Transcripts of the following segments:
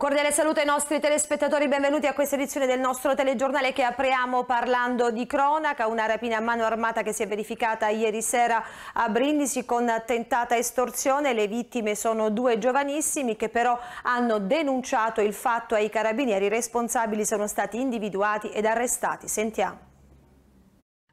cordiale saluto ai nostri telespettatori, benvenuti a questa edizione del nostro telegiornale che apriamo parlando di cronaca, una rapina a mano armata che si è verificata ieri sera a Brindisi con attentata estorsione, le vittime sono due giovanissimi che però hanno denunciato il fatto ai carabinieri, i responsabili sono stati individuati ed arrestati, sentiamo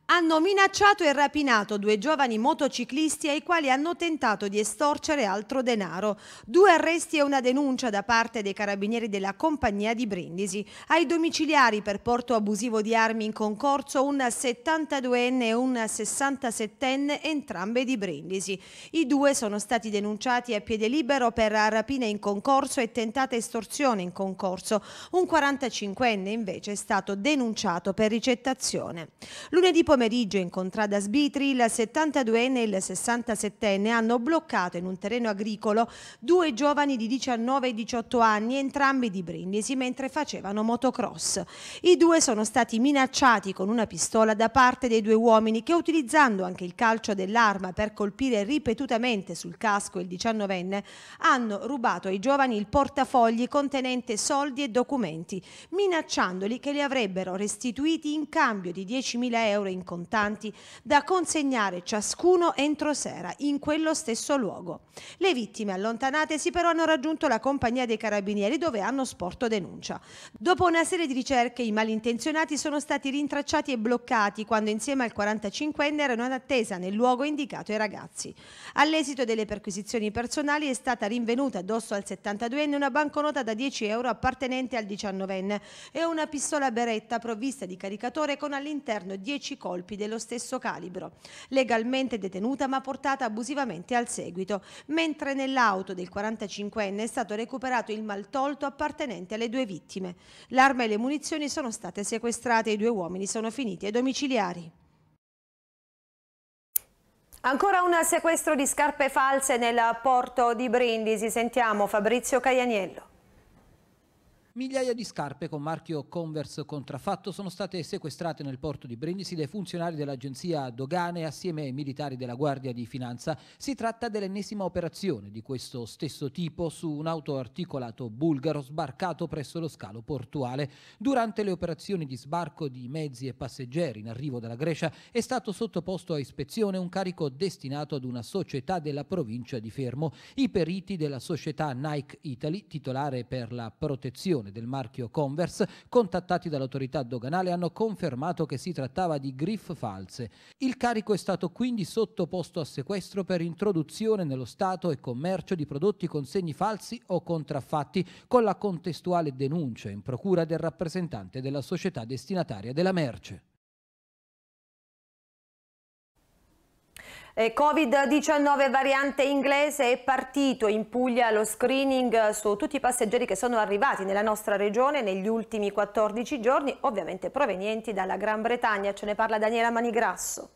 hanno minacciato e rapinato due giovani motociclisti ai quali hanno tentato di estorcere altro denaro. Due arresti e una denuncia da parte dei carabinieri della compagnia di Brindisi. Ai domiciliari per porto abusivo di armi in concorso un 72enne e un 67enne, entrambe di Brindisi. I due sono stati denunciati a piede libero per rapina in concorso e tentata estorsione in concorso. Un 45enne invece è stato denunciato per ricettazione. Lunedì pomeriggio incontrata a Sbitri, il 72enne e il 67enne hanno bloccato in un terreno agricolo due giovani di 19 e 18 anni, entrambi di Brindisi, mentre facevano motocross. I due sono stati minacciati con una pistola da parte dei due uomini che utilizzando anche il calcio dell'arma per colpire ripetutamente sul casco il 19enne hanno rubato ai giovani il portafogli contenente soldi e documenti, minacciandoli che li avrebbero restituiti in cambio di 10.000 euro in contanti da consegnare ciascuno entro sera in quello stesso luogo. Le vittime allontanatesi però hanno raggiunto la compagnia dei carabinieri dove hanno sporto denuncia. Dopo una serie di ricerche i malintenzionati sono stati rintracciati e bloccati quando insieme al 45enne erano in attesa nel luogo indicato ai ragazzi. All'esito delle perquisizioni personali è stata rinvenuta addosso al 72enne una banconota da 10 euro appartenente al 19enne e una pistola beretta provvista di caricatore con all'interno 10 colpi colpi dello stesso calibro, legalmente detenuta ma portata abusivamente al seguito, mentre nell'auto del 45enne è stato recuperato il maltolto appartenente alle due vittime. L'arma e le munizioni sono state sequestrate e i due uomini sono finiti ai domiciliari. Ancora un sequestro di scarpe false nel porto di Brindisi. Sentiamo Fabrizio Caianiello. Migliaia di scarpe con marchio Converse contraffatto sono state sequestrate nel porto di Brindisi dai funzionari dell'agenzia Dogane assieme ai militari della Guardia di Finanza. Si tratta dell'ennesima operazione di questo stesso tipo su un auto articolato bulgaro sbarcato presso lo scalo portuale. Durante le operazioni di sbarco di mezzi e passeggeri in arrivo dalla Grecia è stato sottoposto a ispezione un carico destinato ad una società della provincia di Fermo. I periti della società Nike Italy, titolare per la protezione diffusione del marchio Converse, contattati dall'autorità doganale hanno confermato che si trattava di griff false. Il carico è stato quindi sottoposto a sequestro per introduzione nello Stato e commercio di prodotti con segni falsi o contraffatti, con la contestuale denuncia in procura del rappresentante della società destinataria della merce. Eh, Covid-19 variante inglese è partito in Puglia lo screening eh, su tutti i passeggeri che sono arrivati nella nostra regione negli ultimi 14 giorni, ovviamente provenienti dalla Gran Bretagna. Ce ne parla Daniela Manigrasso.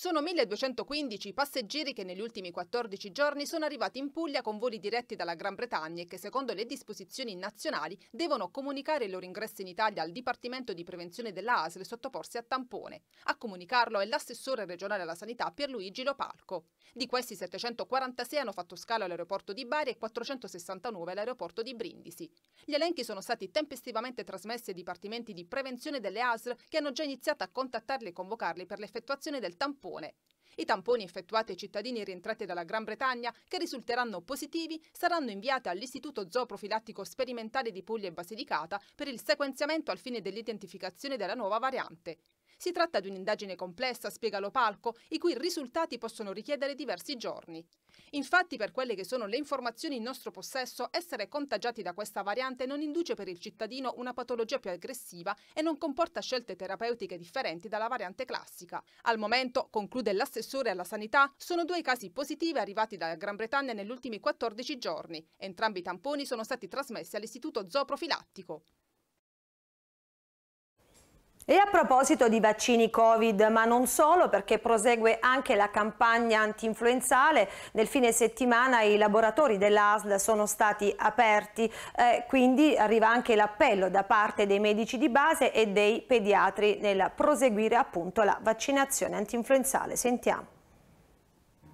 Sono 1215 i passeggeri che negli ultimi 14 giorni sono arrivati in Puglia con voli diretti dalla Gran Bretagna e che secondo le disposizioni nazionali devono comunicare il loro ingresso in Italia al Dipartimento di Prevenzione della ASL e sottoporsi a tampone. A comunicarlo è l'assessore regionale alla sanità Pierluigi Lopalco. Di questi 746 hanno fatto scalo all'aeroporto di Bari e 469 all'aeroporto di Brindisi. Gli elenchi sono stati tempestivamente trasmessi ai dipartimenti di prevenzione delle ASL che hanno già iniziato a contattarli e convocarli per l'effettuazione del tampone tampone. I tamponi effettuati ai cittadini rientrati dalla Gran Bretagna, che risulteranno positivi, saranno inviati all'Istituto Zooprofilattico Sperimentale di Puglia e Basilicata per il sequenziamento al fine dell'identificazione della nuova variante. Si tratta di un'indagine complessa, spiega Lopalco, i cui risultati possono richiedere diversi giorni. Infatti, per quelle che sono le informazioni in nostro possesso, essere contagiati da questa variante non induce per il cittadino una patologia più aggressiva e non comporta scelte terapeutiche differenti dalla variante classica. Al momento, conclude l'assessore alla sanità, sono due casi positivi arrivati dalla Gran Bretagna negli ultimi 14 giorni. Entrambi i tamponi sono stati trasmessi all'Istituto Zooprofilattico. E a proposito di vaccini Covid, ma non solo, perché prosegue anche la campagna antinfluenzale, nel fine settimana i laboratori dell'ASL sono stati aperti, eh, quindi arriva anche l'appello da parte dei medici di base e dei pediatri nel proseguire appunto la vaccinazione antinfluenzale. Sentiamo.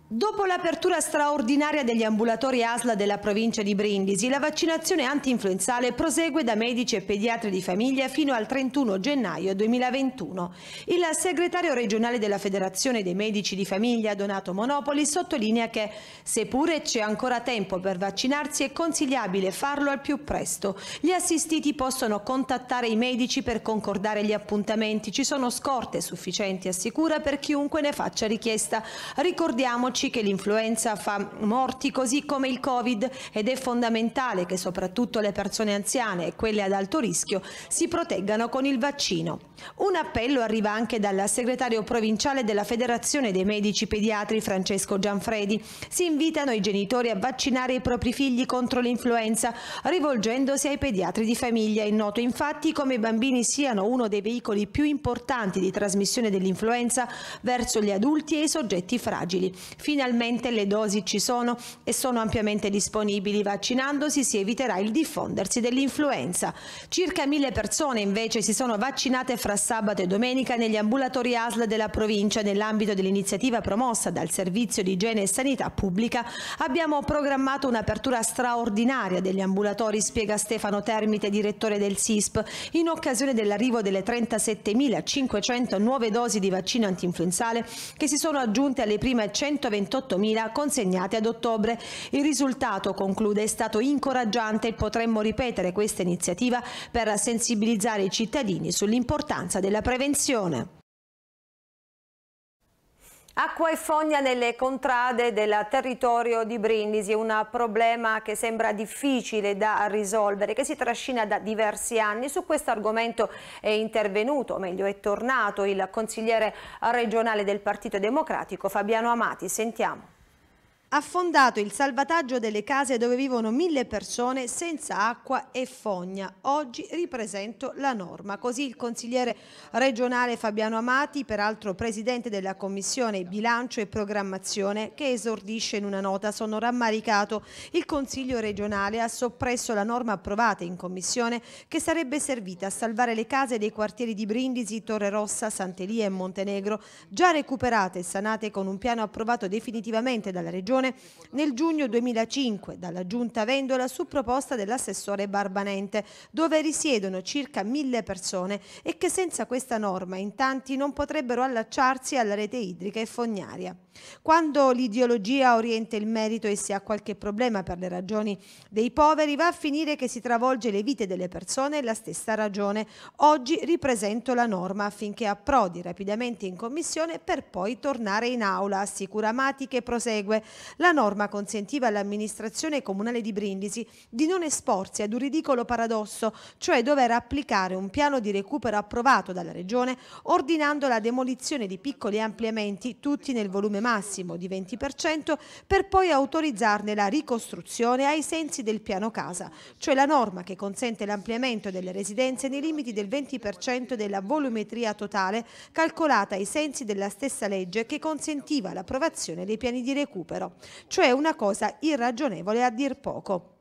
Dopo l'apertura straordinaria degli ambulatori ASLA della provincia di Brindisi, la vaccinazione anti-influenzale prosegue da medici e pediatri di famiglia fino al 31 gennaio 2021. Il segretario regionale della Federazione dei Medici di Famiglia, Donato Monopoli, sottolinea che, seppure c'è ancora tempo per vaccinarsi, è consigliabile farlo al più presto. Gli assistiti possono contattare i medici per concordare gli appuntamenti. Ci sono scorte sufficienti, assicura, per chiunque ne faccia richiesta. Ricordiamoci ricordiamoci che l'influenza fa morti così come il Covid ed è fondamentale che soprattutto le persone anziane e quelle ad alto rischio si proteggano con il vaccino. Un appello arriva anche dal segretario provinciale della Federazione dei Medici Pediatri Francesco Gianfredi. Si invitano i genitori a vaccinare i propri figli contro l'influenza rivolgendosi ai pediatri di famiglia. È noto infatti come i bambini siano uno dei veicoli più importanti di trasmissione dell'influenza verso gli adulti e i soggetti fragili. Finalmente le dosi ci sono e sono ampiamente disponibili. Vaccinandosi si eviterà il diffondersi dell'influenza. Circa mille persone invece si sono vaccinate fra sabato e domenica negli ambulatori ASL della provincia nell'ambito dell'iniziativa promossa dal Servizio di Igiene e Sanità Pubblica. Abbiamo programmato un'apertura straordinaria degli ambulatori, spiega Stefano Termite, direttore del SISP, in occasione dell'arrivo delle 37.500 nuove dosi di vaccino antinfluenzale che si sono aggiunte alle prime 120 28.000 consegnati ad ottobre. Il risultato, conclude, è stato incoraggiante e potremmo ripetere questa iniziativa per sensibilizzare i cittadini sull'importanza della prevenzione. Acqua e fogna nelle contrade del territorio di Brindisi, un problema che sembra difficile da risolvere, che si trascina da diversi anni. Su questo argomento è intervenuto, o meglio è tornato, il consigliere regionale del Partito Democratico Fabiano Amati. Sentiamo affondato il salvataggio delle case dove vivono mille persone senza acqua e fogna. Oggi ripresento la norma. Così il consigliere regionale Fabiano Amati, peraltro presidente della Commissione Bilancio e Programmazione, che esordisce in una nota, sono rammaricato. Il Consiglio regionale ha soppresso la norma approvata in Commissione che sarebbe servita a salvare le case dei quartieri di Brindisi, Torre Rossa, Santelia e Montenegro, già recuperate e sanate con un piano approvato definitivamente dalla Regione Regione nel giugno 2005 dalla Giunta Vendola su proposta dell'assessore Barbanente, dove risiedono circa mille persone e che senza questa norma in tanti non potrebbero allacciarsi alla rete idrica e fognaria. Quando l'ideologia orienta il merito e si ha qualche problema per le ragioni dei poveri, va a finire che si travolge le vite delle persone e la stessa ragione. Oggi ripresento la norma affinché approdi rapidamente in commissione per poi tornare in aula. Assicura Mati che prosegue. La norma consentiva all'amministrazione comunale di Brindisi di non esporsi ad un ridicolo paradosso, cioè dover applicare un piano di recupero approvato dalla Regione ordinando la demolizione di piccoli ampliamenti, tutti nel volume massimo di 20%, per poi autorizzarne la ricostruzione ai sensi del piano casa, cioè la norma che consente l'ampliamento delle residenze nei limiti del 20% della volumetria totale calcolata ai sensi della stessa legge che consentiva l'approvazione dei piani di recupero cioè una cosa irragionevole a dir poco.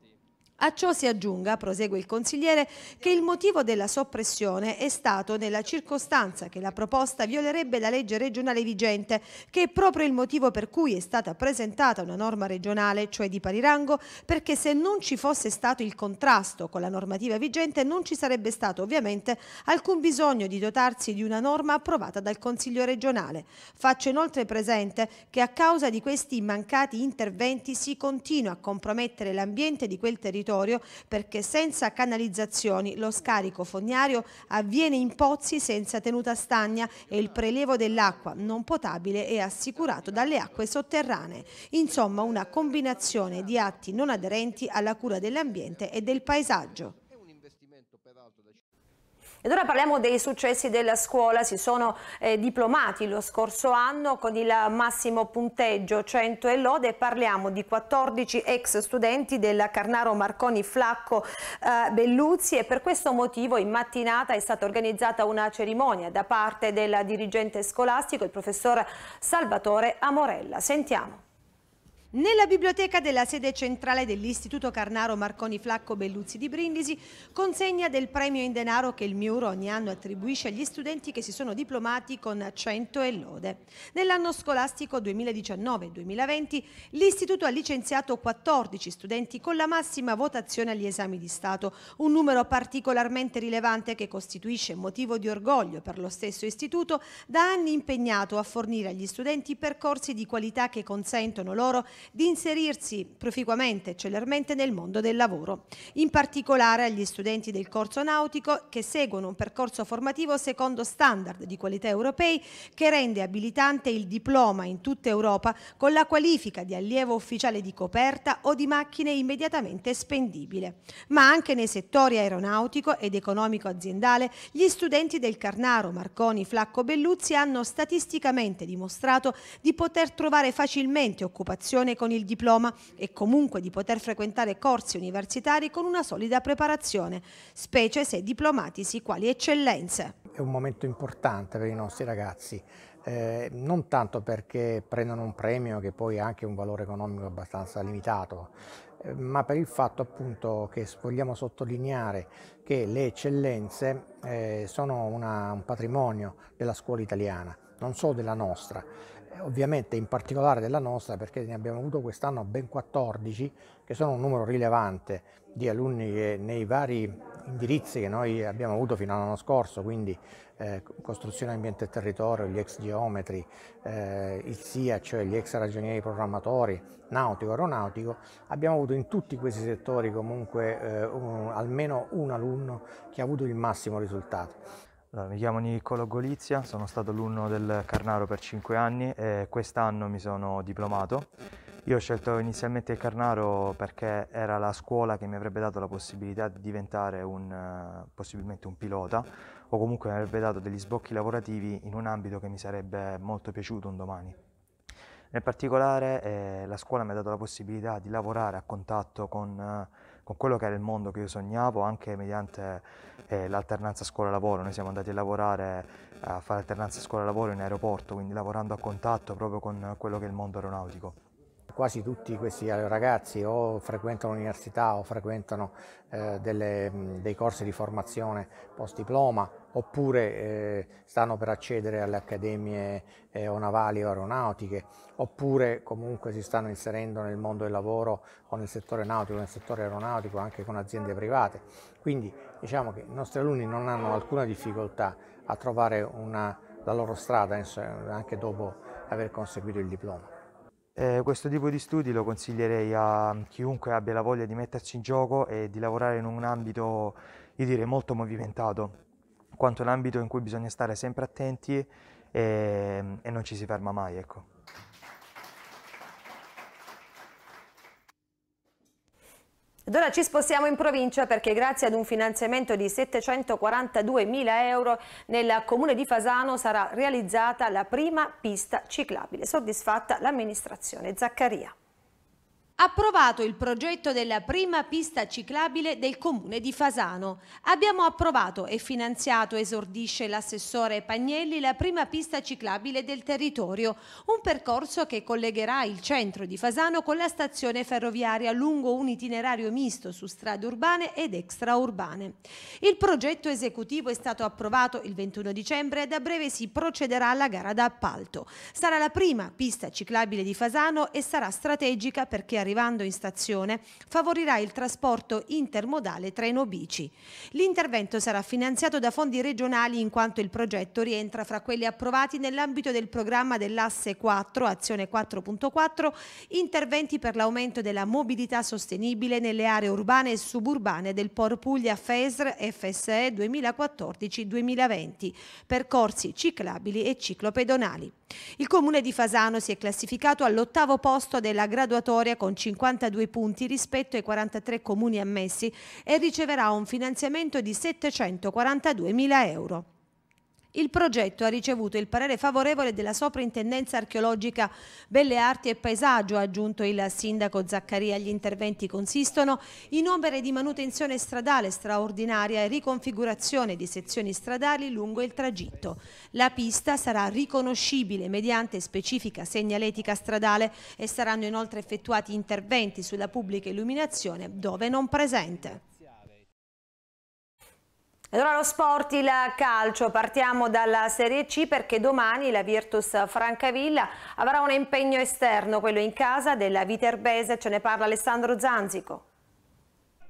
A ciò si aggiunga, prosegue il consigliere, che il motivo della soppressione è stato nella circostanza che la proposta violerebbe la legge regionale vigente, che è proprio il motivo per cui è stata presentata una norma regionale, cioè di pari rango, perché se non ci fosse stato il contrasto con la normativa vigente non ci sarebbe stato ovviamente alcun bisogno di dotarsi di una norma approvata dal Consiglio regionale. Faccio inoltre presente che a causa di questi mancati interventi si continua a compromettere l'ambiente di quel territorio territorio perché senza canalizzazioni lo scarico fognario avviene in pozzi senza tenuta stagna e il prelievo dell'acqua non potabile è assicurato dalle acque sotterranee. Insomma una combinazione di atti non aderenti alla cura dell'ambiente e del paesaggio. Ed ora parliamo dei successi della scuola, si sono eh, diplomati lo scorso anno con il massimo punteggio 100 e lode, parliamo di 14 ex studenti della Carnaro Marconi Flacco eh, Belluzzi e per questo motivo in mattinata è stata organizzata una cerimonia da parte del dirigente scolastico, il professor Salvatore Amorella. Sentiamo. Nella biblioteca della sede centrale dell'Istituto Carnaro Marconi Flacco Belluzzi di Brindisi, consegna del premio in denaro che il Miuro ogni anno attribuisce agli studenti che si sono diplomati con accento e lode. Nell'anno scolastico 2019-2020 l'Istituto ha licenziato 14 studenti con la massima votazione agli esami di Stato, un numero particolarmente rilevante che costituisce motivo di orgoglio per lo stesso Istituto, da anni impegnato a fornire agli studenti percorsi di qualità che consentono loro di inserirsi proficuamente e celermente nel mondo del lavoro, in particolare agli studenti del corso nautico che seguono un percorso formativo secondo standard di qualità europei che rende abilitante il diploma in tutta Europa con la qualifica di allievo ufficiale di coperta o di macchine immediatamente spendibile, ma anche nei settori aeronautico ed economico aziendale gli studenti del Carnaro, Marconi, Flacco Belluzzi hanno statisticamente dimostrato di poter trovare facilmente occupazione con il diploma e comunque di poter frequentare corsi universitari con una solida preparazione, specie se diplomatisi quali eccellenze. È un momento importante per i nostri ragazzi, eh, non tanto perché prendono un premio che poi ha anche un valore economico abbastanza limitato, eh, ma per il fatto appunto che vogliamo sottolineare che le eccellenze eh, sono una, un patrimonio della scuola italiana, non solo della nostra. Eh, ovviamente in particolare della nostra perché ne abbiamo avuto quest'anno ben 14 che sono un numero rilevante di alunni che nei vari indirizzi che noi abbiamo avuto fino all'anno scorso, quindi eh, costruzione ambiente e territorio, gli ex geometri, eh, il SIA, cioè gli ex ragionieri programmatori, nautico, e aeronautico, abbiamo avuto in tutti questi settori comunque eh, un, almeno un alunno che ha avuto il massimo risultato. Allora, mi chiamo Niccolo Golizia, sono stato alunno del Carnaro per 5 anni e quest'anno mi sono diplomato. Io ho scelto inizialmente il Carnaro perché era la scuola che mi avrebbe dato la possibilità di diventare un, eh, possibilmente un pilota o comunque mi avrebbe dato degli sbocchi lavorativi in un ambito che mi sarebbe molto piaciuto un domani. Nel particolare eh, la scuola mi ha dato la possibilità di lavorare a contatto con eh, con quello che era il mondo che io sognavo anche mediante eh, l'alternanza scuola-lavoro. Noi siamo andati a lavorare, a fare alternanza scuola-lavoro in aeroporto, quindi lavorando a contatto proprio con quello che è il mondo aeronautico quasi tutti questi eh, ragazzi o frequentano l'università o frequentano eh, delle, dei corsi di formazione post diploma oppure eh, stanno per accedere alle accademie eh, o navali o aeronautiche oppure comunque si stanno inserendo nel mondo del lavoro o nel settore nautico, nel settore aeronautico anche con aziende private. Quindi diciamo che i nostri alunni non hanno alcuna difficoltà a trovare una, la loro strada anche dopo aver conseguito il diploma. Eh, questo tipo di studi lo consiglierei a chiunque abbia la voglia di metterci in gioco e di lavorare in un ambito, io direi, molto movimentato, quanto un ambito in cui bisogna stare sempre attenti e, e non ci si ferma mai, ecco. Ed ora ci spostiamo in provincia perché grazie ad un finanziamento di 742 mila euro nel comune di Fasano sarà realizzata la prima pista ciclabile. Soddisfatta l'amministrazione Zaccaria approvato il progetto della prima pista ciclabile del comune di Fasano. Abbiamo approvato e finanziato, esordisce l'assessore Pagnelli, la prima pista ciclabile del territorio, un percorso che collegherà il centro di Fasano con la stazione ferroviaria lungo un itinerario misto su strade urbane ed extraurbane. Il progetto esecutivo è stato approvato il 21 dicembre e da breve si procederà alla gara d'appalto. Sarà la prima pista ciclabile di Fasano e sarà strategica perché arrivando in stazione favorirà il trasporto intermodale treno-bici. L'intervento sarà finanziato da fondi regionali in quanto il progetto rientra fra quelli approvati nell'ambito del programma dell'asse 4, azione 4.4, interventi per l'aumento della mobilità sostenibile nelle aree urbane e suburbane del Por Puglia FESR FSE 2014-2020, percorsi ciclabili e ciclopedonali. Il comune di Fasano si è classificato all'ottavo posto della graduatoria con 52 punti rispetto ai 43 comuni ammessi e riceverà un finanziamento di 742 mila euro il progetto ha ricevuto il parere favorevole della Soprintendenza Archeologica Belle Arti e Paesaggio, ha aggiunto il sindaco Zaccaria. Gli interventi consistono in opere di manutenzione stradale straordinaria e riconfigurazione di sezioni stradali lungo il tragitto. La pista sarà riconoscibile mediante specifica segnaletica stradale e saranno inoltre effettuati interventi sulla pubblica illuminazione dove non presente. E Allora lo sport, il calcio, partiamo dalla Serie C perché domani la Virtus Francavilla avrà un impegno esterno, quello in casa della Viterbese, ce ne parla Alessandro Zanzico.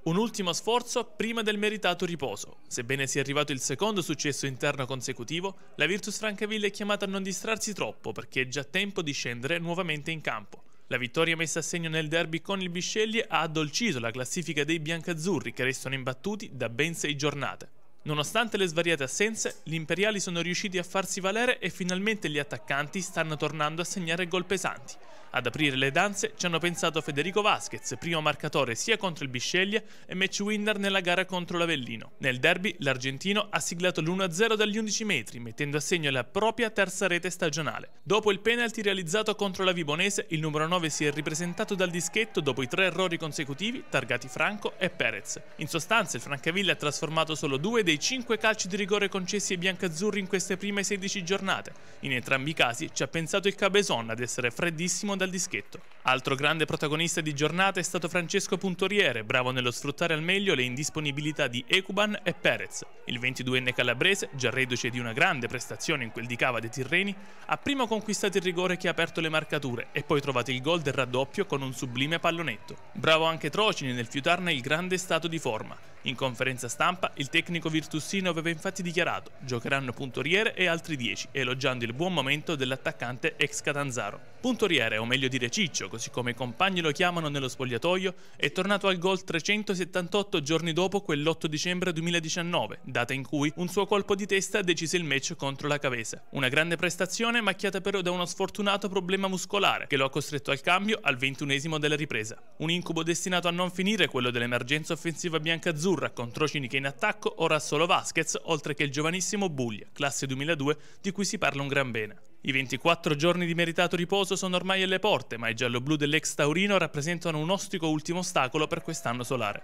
Un ultimo sforzo prima del meritato riposo. Sebbene sia arrivato il secondo successo interno consecutivo, la Virtus Francavilla è chiamata a non distrarsi troppo perché è già tempo di scendere nuovamente in campo. La vittoria messa a segno nel derby con il Bisceglie ha addolcito la classifica dei biancazzurri che restano imbattuti da ben sei giornate. Nonostante le svariate assenze, gli imperiali sono riusciti a farsi valere e finalmente gli attaccanti stanno tornando a segnare gol pesanti. Ad aprire le danze ci hanno pensato Federico Vasquez, primo marcatore sia contro il Bisceglie e match winner nella gara contro l'Avellino. Nel derby l'argentino ha siglato l'1-0 dagli 11 metri, mettendo a segno la propria terza rete stagionale. Dopo il penalty realizzato contro la Vibonese, il numero 9 si è ripresentato dal dischetto dopo i tre errori consecutivi targati Franco e Perez. In sostanza il Francavilla ha trasformato solo due dei cinque calci di rigore concessi ai biancazzurri in queste prime 16 giornate. In entrambi i casi ci ha pensato il Cabezon ad essere freddissimo da dal dischetto. Altro grande protagonista di giornata è stato Francesco Puntoriere, bravo nello sfruttare al meglio le indisponibilità di Ecuban e Perez. Il 22enne calabrese, già reduce di una grande prestazione in quel di Cava dei Tirreni, ha prima conquistato il rigore che ha aperto le marcature e poi trovato il gol del raddoppio con un sublime pallonetto. Bravo anche Trocini nel fiutarne il grande stato di forma. In conferenza stampa il tecnico virtussino aveva infatti dichiarato giocheranno Puntoriere e altri 10, elogiando il buon momento dell'attaccante ex Catanzaro. Puntoriere è un meglio dire Ciccio, così come i compagni lo chiamano nello spogliatoio, è tornato al gol 378 giorni dopo quell'8 dicembre 2019, data in cui un suo colpo di testa decise il match contro la Cavesa. Una grande prestazione macchiata però da uno sfortunato problema muscolare che lo ha costretto al cambio al ventunesimo della ripresa. Un incubo destinato a non finire quello dell'emergenza offensiva biancazzurra con Trocini che in attacco ora solo Vasquez, oltre che il giovanissimo Buglia, classe 2002, di cui si parla un gran bene. I 24 giorni di meritato riposo sono ormai alle porte, ma i gialloblu dell'ex Taurino rappresentano un ostico ultimo ostacolo per quest'anno solare.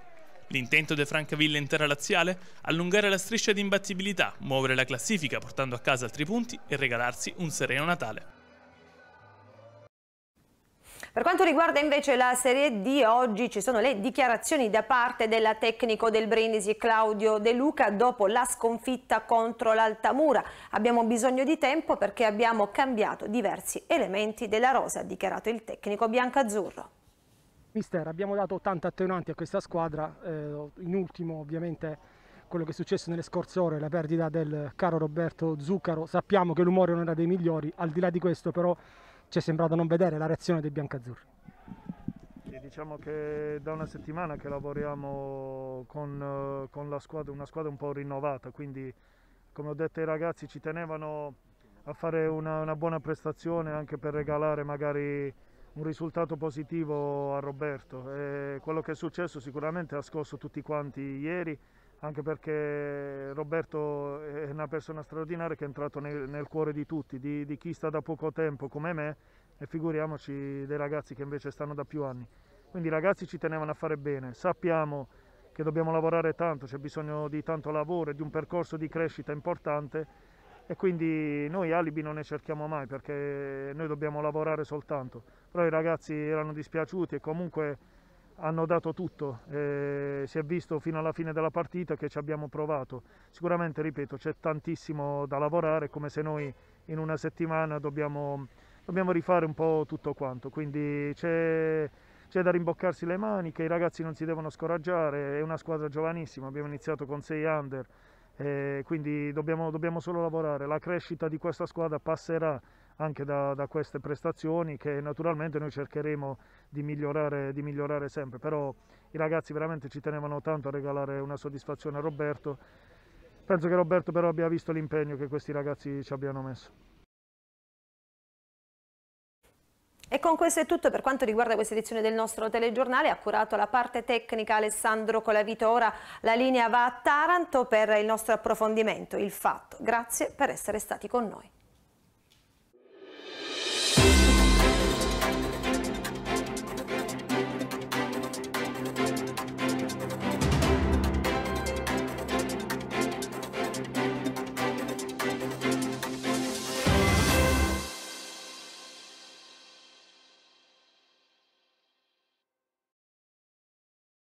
L'intento del Francavilla laziale? Allungare la striscia di imbattibilità, muovere la classifica portando a casa altri punti e regalarsi un sereno Natale. Per quanto riguarda invece la Serie D, oggi ci sono le dichiarazioni da parte della tecnico del Brindisi Claudio De Luca dopo la sconfitta contro l'Altamura. Abbiamo bisogno di tempo perché abbiamo cambiato diversi elementi della rosa, ha dichiarato il tecnico biancazzurro. Mister, abbiamo dato tante attenuanti a questa squadra, eh, in ultimo ovviamente quello che è successo nelle scorse ore, la perdita del caro Roberto Zuccaro, sappiamo che l'umore non era dei migliori, al di là di questo però ci è sembrato non vedere la reazione dei biancazzurri. E diciamo che da una settimana che lavoriamo con, eh, con squadra, una squadra un po' rinnovata, quindi come ho detto i ragazzi ci tenevano a fare una, una buona prestazione anche per regalare magari un risultato positivo a Roberto. E quello che è successo sicuramente ha scosso tutti quanti ieri anche perché Roberto è una persona straordinaria che è entrato nel, nel cuore di tutti, di, di, chi sta da poco tempo come me e figuriamoci dei ragazzi che invece stanno da più anni. Quindi i ragazzi ci tenevano a fare bene, sappiamo che dobbiamo lavorare tanto, c'è bisogno di tanto lavoro e di un percorso di crescita importante e quindi noi alibi non ne cerchiamo mai perché noi dobbiamo lavorare soltanto. Però i ragazzi erano dispiaciuti e comunque hanno dato tutto, eh, si è visto fino alla fine della partita che ci abbiamo provato. Sicuramente, ripeto, c'è tantissimo da lavorare, come se noi in una settimana dobbiamo, dobbiamo rifare un po' tutto quanto, quindi c'è, da rimboccarsi le maniche, i ragazzi non si devono scoraggiare, è una squadra giovanissima, abbiamo iniziato con 6 under, eh, quindi dobbiamo, dobbiamo solo lavorare, la crescita di questa squadra passerà anche da, da, queste prestazioni che naturalmente noi cercheremo di migliorare, di migliorare sempre, però i ragazzi veramente ci tenevano tanto a regalare una soddisfazione a Roberto, penso che Roberto però abbia visto l'impegno che questi ragazzi ci abbiano messo. E con questo è tutto per quanto riguarda questa edizione del nostro telegiornale. Ha curato la parte tecnica Alessandro Colavito. Ora la linea va a Taranto per il nostro approfondimento, il fatto. Grazie per essere stati con noi.